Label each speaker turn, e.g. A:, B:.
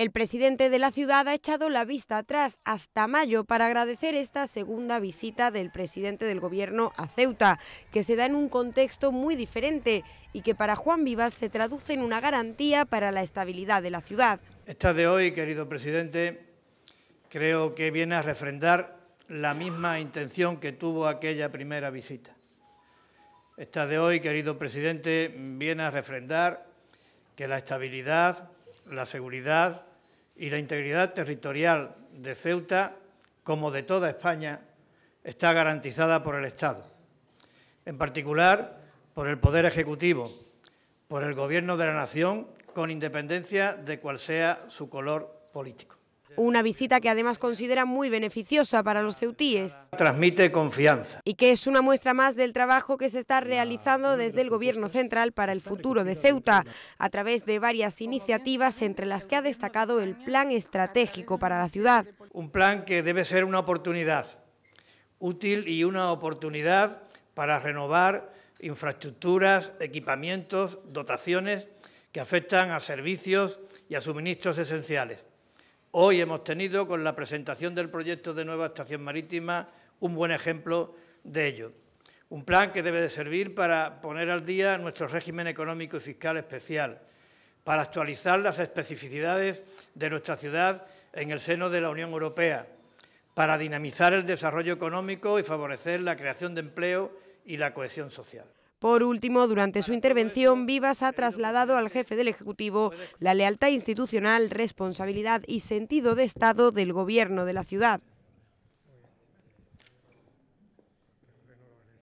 A: El presidente de la ciudad ha echado la vista atrás hasta mayo para agradecer esta segunda visita del presidente del gobierno a Ceuta, que se da en un contexto muy diferente y que para Juan Vivas se traduce en una garantía para la estabilidad de la ciudad.
B: Esta de hoy, querido presidente, creo que viene a refrendar la misma intención que tuvo aquella primera visita. Esta de hoy, querido presidente, viene a refrendar que la estabilidad, la seguridad y la integridad territorial de Ceuta, como de toda España, está garantizada por el Estado, en particular por el Poder Ejecutivo, por el Gobierno de la Nación, con independencia de cual sea su color político.
A: Una visita que además considera muy beneficiosa para los ceutíes.
B: Transmite confianza.
A: Y que es una muestra más del trabajo que se está realizando desde el Gobierno Central para el futuro de Ceuta, a través de varias iniciativas, entre las que ha destacado el Plan Estratégico para la Ciudad.
B: Un plan que debe ser una oportunidad útil y una oportunidad para renovar infraestructuras, equipamientos, dotaciones que afectan a servicios y a suministros esenciales. Hoy hemos tenido, con la presentación del proyecto de nueva estación marítima, un buen ejemplo de ello. Un plan que debe de servir para poner al día nuestro régimen económico y fiscal especial, para actualizar las especificidades de nuestra ciudad en el seno de la Unión Europea, para dinamizar el desarrollo económico y favorecer la creación de empleo y la cohesión social.
A: Por último, durante su intervención, Vivas ha trasladado al jefe del Ejecutivo la lealtad institucional, responsabilidad y sentido de Estado del Gobierno de la ciudad.